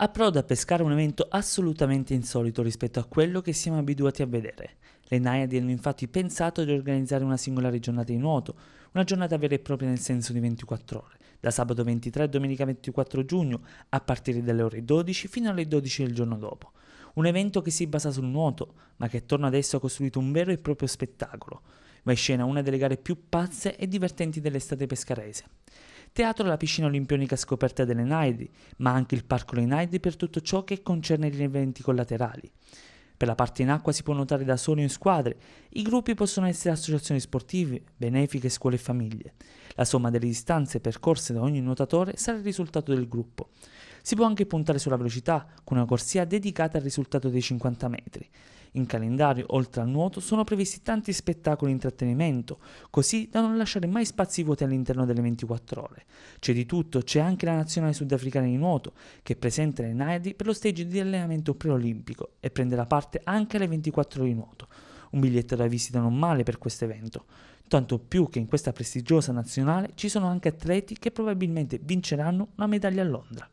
approda a pescare un evento assolutamente insolito rispetto a quello che siamo abituati a vedere. Le Naiadi hanno infatti pensato di organizzare una singolare giornata di nuoto, una giornata vera e propria nel senso di 24 ore, da sabato 23 a domenica 24 giugno, a partire dalle ore 12 fino alle 12 del giorno dopo. Un evento che si basa sul nuoto, ma che attorno ad esso ha costruito un vero e proprio spettacolo. Va in scena una delle gare più pazze e divertenti dell'estate pescarese teatro e la piscina olimpionica scoperta delle Naidi, ma anche il parco Le Naidi per tutto ciò che concerne gli eventi collaterali. Per la parte in acqua si può nuotare da soli o in squadre. I gruppi possono essere associazioni sportive, benefiche, scuole e famiglie. La somma delle distanze percorse da ogni nuotatore sarà il risultato del gruppo. Si può anche puntare sulla velocità, con una corsia dedicata al risultato dei 50 metri. In calendario, oltre al nuoto, sono previsti tanti spettacoli di intrattenimento, così da non lasciare mai spazi vuoti all'interno delle 24 ore. C'è di tutto, c'è anche la nazionale sudafricana di nuoto, che è presente nei Naidi per lo stage di allenamento preolimpico e prenderà parte anche alle 24 ore di nuoto. Un biglietto da visita non male per questo evento tanto più che in questa prestigiosa nazionale ci sono anche atleti che probabilmente vinceranno una medaglia a Londra.